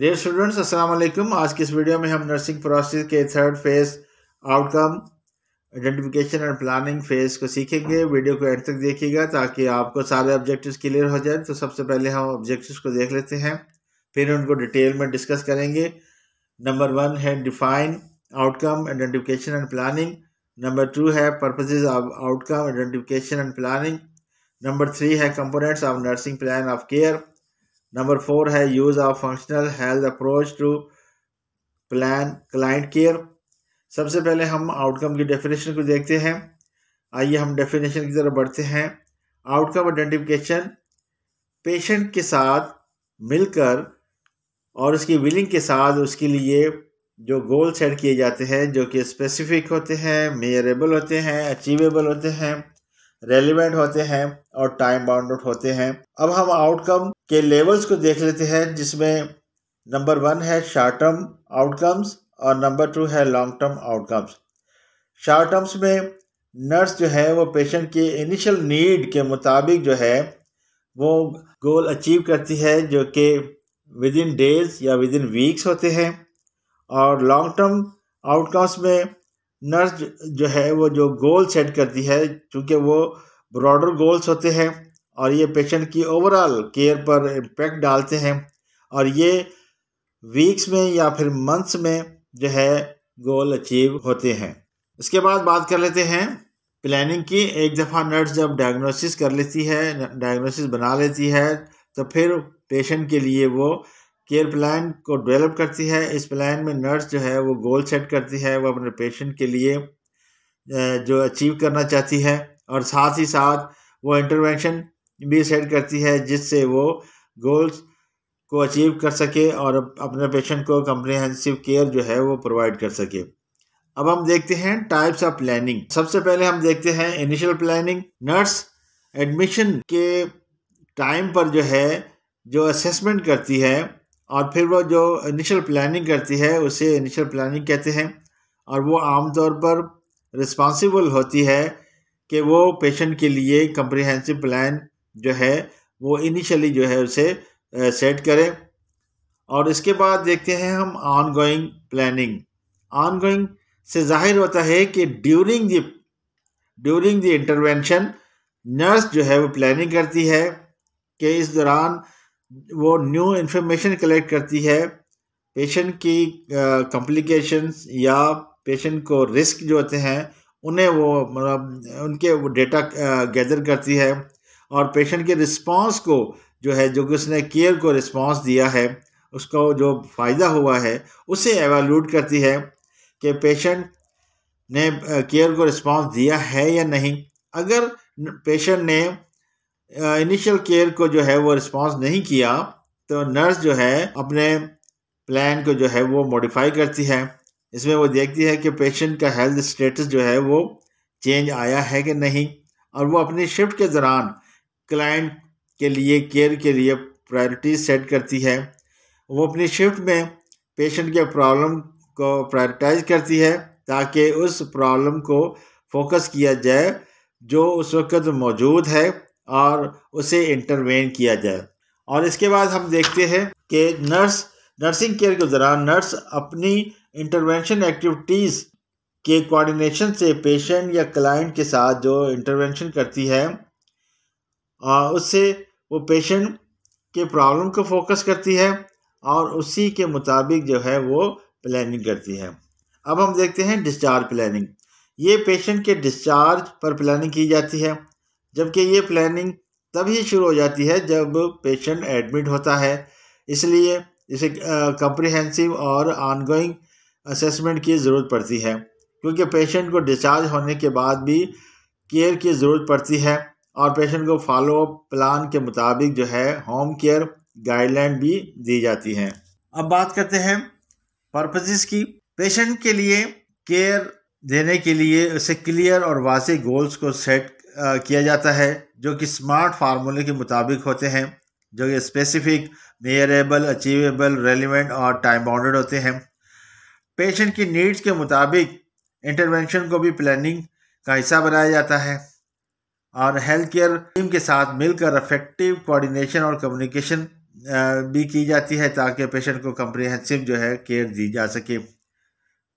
dear students अस्सलाम वालेकुम आज की इस वीडियो में हम नर्सिंग प्रोसेस के third phase outcome identification and planning phase को सीखेंगे वीडियो को एंड तक देखिएगा ताकि आपको सारे ऑब्जेक्टिव्स क्लियर हो जाए तो सबसे पहले हम ऑब्जेक्टिव्स को देख लेते हैं फिर उनको डिटेल में डिस्कस करेंगे नंबर वन है define outcome identification and planning number two है purposes of outcome identification and planning number three है components of nursing plan of care number four है use of functional health approach to plan client care सबसे पहले हम outcome की definition को देखते हैं आइए हम डेफिनेशन की तरफ बढ़ते हैं आउटकम आइडेंटिफिकेशन पेशेंट के साथ मिलकर और उसकी विलिंग के साथ उसके लिए जो गोल सेट किए जाते हैं जो कि स्पेसिफिक होते हैं मेयरेबल होते हैं अचीवेबल होते हैं रेलिवेंट होते हैं और टाइम बाउंडेड होते हैं अब हम आउटकम के लेवल्स को देख लेते हैं जिसमें नंबर वन है शॉर्ट टर्म आउटकम्स और नंबर टू है long term outcomes short terms में नर्स जो है वो पेशेंट के इनिशियल नीड के मुताबिक जो है वो गोल अचीव करती है जो कि विद इन डेज या विद इन वीक्स होते हैं और लॉन्ग टर्म आउटकम्स में नर्स जो है वो जो गोल सेट करती है चूँकि वो ब्रॉडर गोल्स होते हैं और ये पेशेंट की ओवरऑल केयर पर इम्पेक्ट डालते हैं और ये वीक्स में या फिर मंथ्स में जो है गोल अचीव होते हैं इसके बाद बात कर लेते हैं प्लानिंग की एक दफ़ा नर्स जब डायग्नोसिस कर लेती है डायग्नोसिस बना लेती है तो फिर पेशेंट के लिए वो केयर प्लान को डेवलप करती है इस प्लान में नर्स जो है वो गोल सेट करती है वो अपने पेशेंट के लिए जो अचीव करना चाहती है और साथ ही साथ वो इंटरवेंशन भी सेट करती है जिससे वो गोल्स को अचीव कर सके और अपने पेशेंट को कम्प्रिहेंसिव केयर जो है वो प्रोवाइड कर सके अब हम देखते हैं टाइप्स ऑफ प्लानिंग सबसे पहले हम देखते हैं इनिशियल प्लानिंग नर्स एडमिशन के टाइम पर जो है जो असेसमेंट करती है और फिर वो जो इनिशियल प्लानिंग करती है उसे इनिशियल प्लानिंग कहते हैं और वो आमतौर पर रिस्पॉन्सिबल होती है कि वो पेशेंट के लिए कंप्रिहेंसिव प्लान जो है वो इनिशियली जो है उसे सेट करें और इसके बाद देखते हैं हम ongoing planning ongoing से जाहिर होता है कि during the during the intervention nurse जो है वो प्लानिंग करती है कि इस दौरान वो न्यू इन्फॉर्मेशन कलेक्ट करती है पेशेंट की कॉम्प्लिकेशंस या पेशेंट को रिस्क जो होते हैं उन्हें वो मतलब उनके वो डेटा गैदर करती है और पेशेंट के रिस्पांस को जो है जो कि उसने केयर को रिस्पांस दिया है उसका जो फ़ायदा हुआ है उसे एवेल्यूट करती है कि पेशेंट ने केयर को रिस्पांस दिया है या नहीं अगर पेशेंट ने इनिशियल केयर को जो है वो रिस्पॉन्स नहीं किया तो नर्स जो है अपने प्लान को जो है वो मॉडिफाई करती है इसमें वो देखती है कि पेशेंट का हेल्थ स्टेटस जो है वो चेंज आया है कि नहीं और वो अपनी शिफ्ट के दौरान क्लाइंट के लिए केयर के लिए प्रायोरिटी सेट करती है वो अपनी शिफ्ट में पेशेंट के प्रॉब्लम को प्रायोरिटाइज करती है ताकि उस प्रॉब्लम को फोकस किया जाए जो उस वक्त मौजूद है और उसे इंटरवेन किया जाए और इसके बाद हम देखते हैं कि नर्स नर्सिंग केयर के दौरान नर्स अपनी इंटरवेंशन एक्टिविटीज़ के कोऑर्डिनेशन से पेशेंट या क्लाइंट के साथ जो इंटरवेंशन करती है और उससे वो पेशेंट के प्रॉब्लम को फोकस करती है और उसी के मुताबिक जो है वो प्लानिंग करती है अब हम देखते हैं डिस्चार्ज प्लानिंग ये पेशेंट के डिस्चार्ज पर प्लानिंग की जाती है जबकि ये प्लानिंग तभी शुरू हो जाती है जब पेशेंट एडमिट होता है इसलिए इसे कंप्रिहेंसिव और ऑनगोइंग असेसमेंट की ज़रूरत पड़ती है क्योंकि पेशेंट को डिस्चार्ज होने के बाद भी केयर की ज़रूरत पड़ती है और पेशेंट को फॉलो प्लान के मुताबिक जो है होम केयर गाइडलाइन भी दी जाती हैं अब बात करते हैं पर्पजेज़ की पेशेंट के लिए केयर देने के लिए उसे क्लियर और वासी गोल्स को सेट किया जाता है जो कि स्मार्ट फार्मूले के मुताबिक होते हैं जो कि स्पेसिफिक मेयरेबल अचीवेबल रेलिवेंट और टाइम बाउंडेड होते हैं पेशेंट की नीड्स के मुताबिक इंटरवेंशन को भी प्लानिंग का हिस्सा बनाया जाता है और हेल्थ केयर टीम के साथ मिलकर अफेक्टिव कोऑर्डिनेशन और कम्युनिकेशन भी की जाती है ताकि पेशेंट को कम्प्रिहेंसिव जो है केयर दी जा सके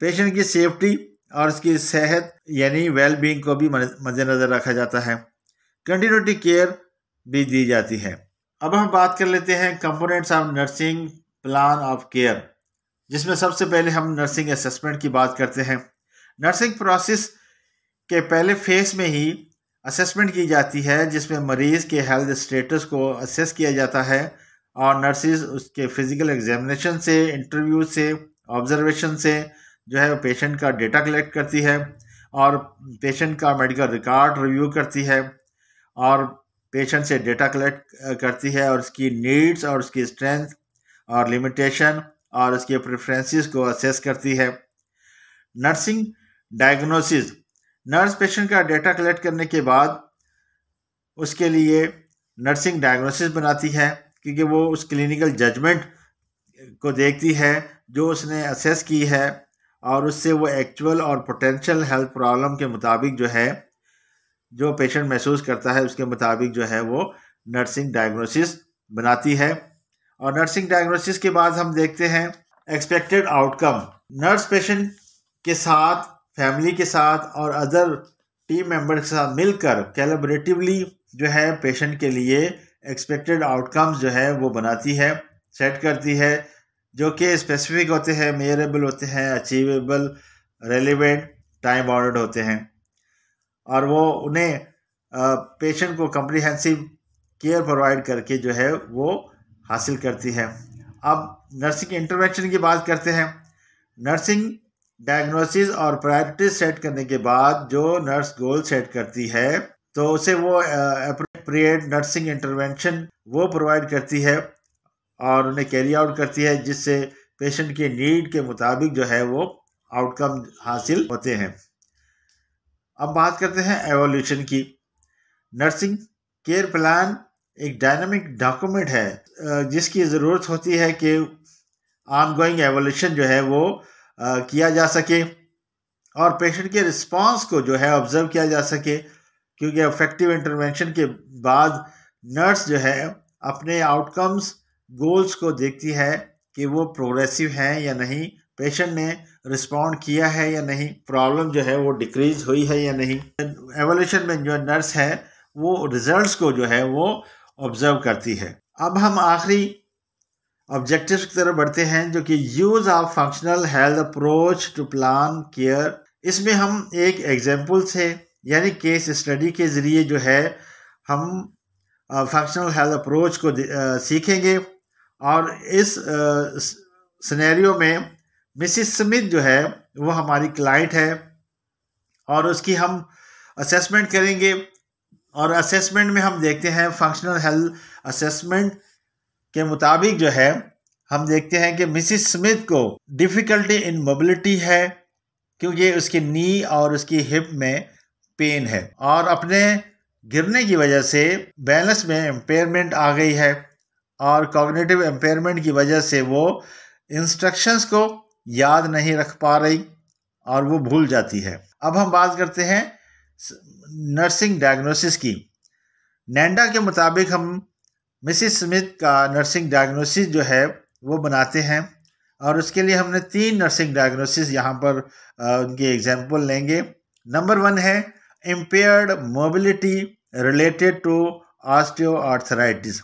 पेशेंट की सेफ्टी और उसकी सेहत यानी वेलबींग को भी मद्देनज़र रखा जाता है कंटिन्यूटी केयर भी दी जाती है अब हम बात कर लेते हैं components of nursing plan of care जिसमें सबसे पहले हम नर्सिंग असेसमेंट की बात करते हैं नर्सिंग प्रोसेस के पहले फेज में ही असेसमेंट की जाती है जिसमें मरीज़ के हेल्थ स्टेटस को असेस किया जाता है और नर्सिस उसके फिज़िकल एग्जामिनेशन से इंटरव्यू से ऑब्जर्वेशन से जो है पेशेंट का डेटा कलेक्ट करती है और पेशेंट का मेडिकल रिकॉर्ड रिव्यू करती है और पेशेंट से डेटा कलेक्ट करती है और उसकी नीड्स और उसकी स्ट्रेंथ और लिमिटेशन और उसके प्रेफरेंसेस को असेस करती है नर्सिंग डायग्नोसिस नर्स पेशेंट का डेटा कलेक्ट करने के बाद उसके लिए नर्सिंग डायग्नोसिस बनाती है क्योंकि वो उस क्लिनिकल जजमेंट को देखती है जो उसने असेस की है और उससे वो एक्चुअल और पोटेंशियल हेल्थ प्रॉब्लम के मुताबिक जो है जो पेशेंट महसूस करता है उसके मुताबिक जो है वो नर्सिंग डायग्नोसिस बनाती है और नर्सिंग डायग्नोसिस के बाद हम देखते हैं एक्सपेक्टेड आउटकम नर्स पेशेंट के साथ फैमिली के साथ और अदर टीम मेंबर के साथ मिलकर कैलिब्रेटिवली जो है पेशेंट के लिए एक्सपेक्टेड आउटकम्स जो है वो बनाती है सेट करती है जो कि स्पेसिफिक होते हैं मेयरेबल होते हैं अचीवेबल रेलिवेंट टाइम बाउंडेड होते हैं और वो उन्हें पेशेंट को कम्प्रीहेंसिव केयर प्रोवाइड करके जो है वो हासिल करती है अब नर्सिंग इंटरवेंशन की बात करते हैं नर्सिंग डायग्नोसिस और प्रायोरिटी सेट करने के बाद जो नर्स गोल सेट करती है तो उसे वो अप्रोप्रिएट नर्सिंग इंटरवेंशन वो प्रोवाइड करती है और उन्हें कैरी आउट करती है जिससे पेशेंट के नीड के मुताबिक जो है वो आउटकम हासिल होते हैं अब बात करते हैं एवोल्यूशन की नर्सिंग केयर प्लान एक डायनामिक डॉक्यूमेंट है जिसकी ज़रूरत होती है कि ऑन गोइंग एवोल्यूशन जो है वो किया जा सके और पेशेंट के रिस्पांस को जो है ऑब्ज़र्व किया जा सके क्योंकि इफेक्टिव इंटरवेंशन के बाद नर्स जो है अपने आउटकम्स गोल्स को देखती है कि वो प्रोग्रेसिव हैं या नहीं पेशेंट ने रिस्पॉन्ड किया है या नहीं प्रॉब्लम जो है वो डिक्रीज हुई है या नहीं एवोल्यूशन में जो नर्स है वो रिजल्ट्स को जो है वो ऑब्जर्व करती है अब हम आखिरी ऑब्जेक्टिव्स की तरफ बढ़ते हैं जो कि use of functional health approach to plan care इसमें हम एक एग्जाम्पल से यानी केस स्टडी के ज़रिए जो है हम फंक्शनल हेल्थ अप्रोच को आ, सीखेंगे और इस सिनेरियो में मिसिस स्मिथ जो है वो हमारी क्लाइंट है और उसकी हम असेसमेंट करेंगे और असेसमेंट में हम देखते हैं फंक्शनल हेल्थ असेसमेंट के मुताबिक जो है हम देखते हैं कि मिसिस स्मिथ को डिफ़िकल्टी इन मोबिलिटी है क्योंकि उसकी नी और उसकी हिप में पेन है और अपने गिरने की वजह से बैलेंस में इम्पेयरमेंट आ गई है और कॉग्निटिव एम्पेयरमेंट की वजह से वो इंस्ट्रक्शंस को याद नहीं रख पा रही और वो भूल जाती है अब हम बात करते हैं नर्सिंग डायग्नोसिस की नैंडा के मुताबिक हम मिसिस स्मिथ का नर्सिंग डायग्नोसिस जो है वो बनाते हैं और उसके लिए हमने तीन नर्सिंग डायग्नोसिस यहाँ पर उनके एग्जाम्पल लेंगे नंबर वन है impaired mobility related to osteoarthritis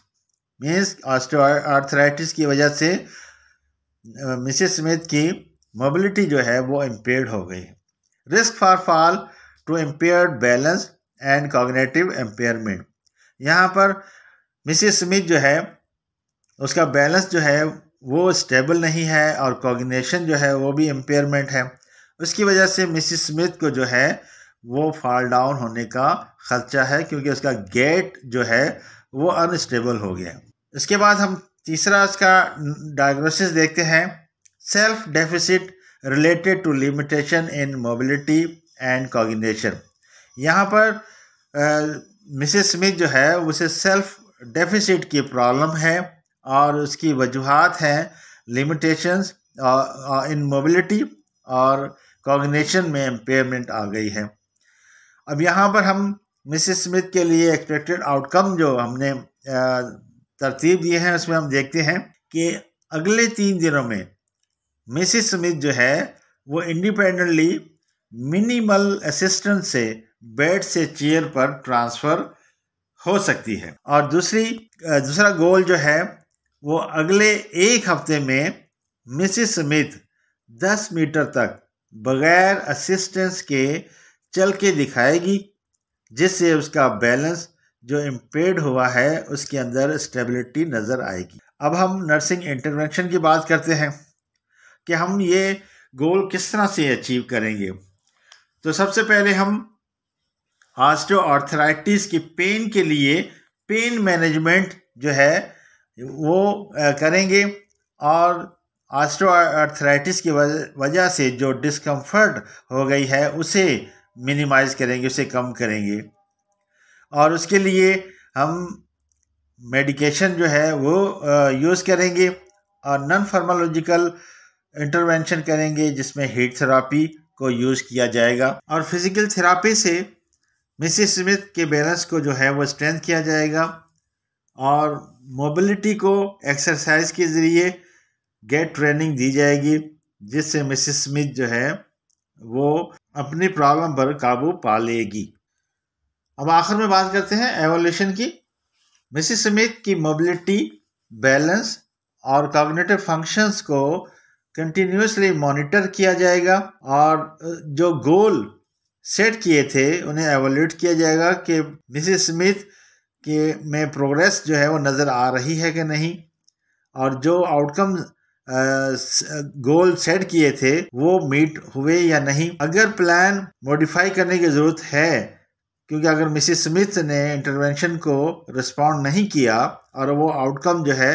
means osteoarthritis की वजह से मिसेस स्मिथ की मोबिलिटी जो है वो इम्पेयर्ड हो गई risk for fall to impaired balance and cognitive impairment यहाँ पर मिसेस स्मिथ जो है उसका बैलेंस जो है वो स्टेबल नहीं है और कॉग्नेशन जो है वो भी इम्पेयरमेंट है उसकी वजह से मिसिस स्मिथ को जो है वो फॉल डाउन होने का खर्चा है क्योंकि उसका गेट जो है वो अनस्टेबल हो गया इसके बाद हम तीसरा इसका डायग्नोसिस देखते हैं self deficit related to limitation in mobility and cognition यहाँ पर मिसेस स्मिथ जो है उसे सेल्फ डेफिसिट की प्रॉब्लम है और उसकी वजूहत हैं लिमिटेशंस इन मोबिलिटी और कॉगिनेशन में एम्पेयरमेंट आ गई है अब यहाँ पर हम मिसिस स्मिथ के लिए एक्सपेक्टेड आउटकम जो हमने तरतीब दिए हैं उसमें हम देखते हैं कि अगले तीन दिनों में मिसिस स्मिथ जो है वो इंडिपेंडेंटली मिनिमल असिस्टेंस से बेड से चेयर पर ट्रांसफ़र हो सकती है और दूसरी दूसरा गोल जो है वो अगले एक हफ्ते में मिसिस स्मिथ 10 मीटर तक बगैर असिस्टेंस के चल के दिखाएगी जिससे उसका बैलेंस जो इम्पेयर्ड हुआ है उसके अंदर स्टेबिलिटी नज़र आएगी अब हम नर्सिंग इंटरवेंशन की बात करते हैं कि हम ये गोल किस तरह से अचीव करेंगे तो सबसे पहले हम आस्टो आर्थराइटिस की पेन के लिए पेन मैनेजमेंट जो है वो करेंगे और आस्टो आर्थराइटिस की वजह से जो डिस्कम्फर्ट हो गई है उसे मिनिमाइज करेंगे उसे कम करेंगे और उसके लिए हम मेडिकेशन जो है वो यूज़ करेंगे और नॉन फार्मोलॉजिकल इंटरवेंशन करेंगे जिसमें हीट थेरापी को यूज़ किया जाएगा और फिज़िकल थेरापी से मिसिस स्मिथ के बैलेंस को जो है वो स्ट्रेंथ किया जाएगा और मोबिलिटी को एक्सरसाइज के ज़रिए गेट ट्रेनिंग दी जाएगी जिससे मिसिस स्मिथ जो है वो अपनी प्रॉब्लम पर काबू पा लेगी अब आखिर में बात करते हैं एवोल्यूशन की मिसिस स्मिथ की मोबिलिटी बैलेंस और कॉग्निटिव फंक्शंस को कंटिन्यूसली मॉनिटर किया जाएगा और जो गोल सेट किए थे उन्हें एवोल्यूट किया जाएगा कि मिसिस स्मिथ के में प्रोग्रेस जो है वो नज़र आ रही है कि नहीं और जो आउटकम गोल सेट किए थे वो मीट हुए या नहीं अगर प्लान मॉडिफाई करने की ज़रूरत है क्योंकि अगर मिसिस स्मिथ ने इंटरवेंशन को रिस्पॉन्ड नहीं किया और वो आउटकम जो है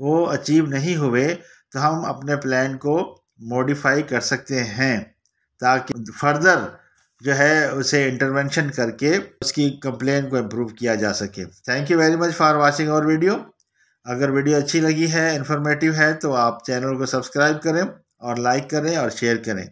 वो अचीव नहीं हुए तो हम अपने प्लान को मॉडिफाई कर सकते हैं ताकि फर्दर जो है उसे इंटरवेंशन करके उसकी कंप्लेन को इम्प्रूव किया जा सके thank you very much for watching और वीडियो अगर वीडियो अच्छी लगी है इन्फॉर्मेटिव है तो आप चैनल को सब्सक्राइब करें और लाइक करें और शेयर करें